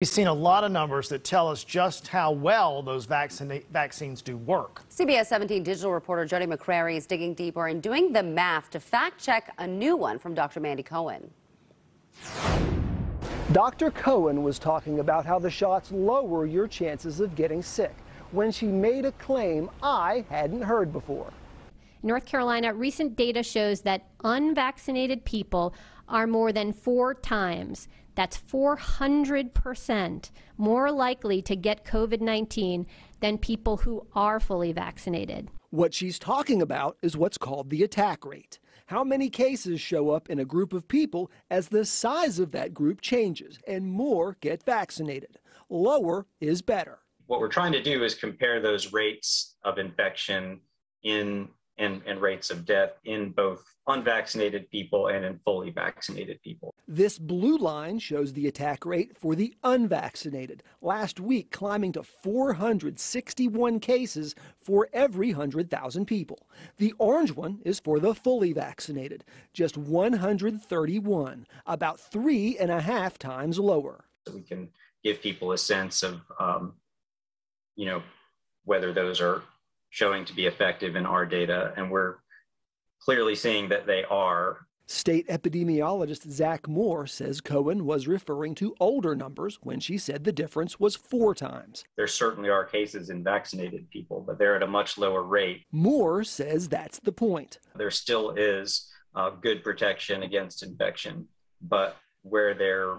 We've seen a lot of numbers that tell us just how well those vaccines do work. CBS 17 digital reporter Jody McCrary is digging deeper and doing the math to fact check a new one from Dr. Mandy Cohen. Dr. Cohen was talking about how the shots lower your chances of getting sick when she made a claim I hadn't heard before. North Carolina, recent data shows that unvaccinated people are more than four times, that's 400% more likely to get COVID 19 than people who are fully vaccinated. What she's talking about is what's called the attack rate. How many cases show up in a group of people as the size of that group changes and more get vaccinated? Lower is better. What we're trying to do is compare those rates of infection in and, and rates of death in both unvaccinated people and in fully vaccinated people. This blue line shows the attack rate for the unvaccinated, last week climbing to 461 cases for every 100,000 people. The orange one is for the fully vaccinated, just 131, about three and a half times lower. So we can give people a sense of, um, you know, whether those are showing to be effective in our data, and we're clearly seeing that they are. State epidemiologist Zach Moore says Cohen was referring to older numbers when she said the difference was four times. There certainly are cases in vaccinated people, but they're at a much lower rate. Moore says that's the point. There still is uh, good protection against infection, but where there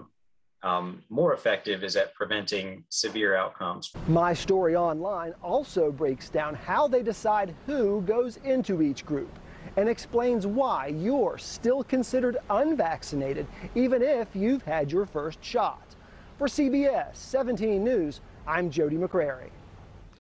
um, more effective is at preventing severe outcomes. My Story Online also breaks down how they decide who goes into each group and explains why you're still considered unvaccinated even if you've had your first shot. For CBS 17 News, I'm Jody McCrary.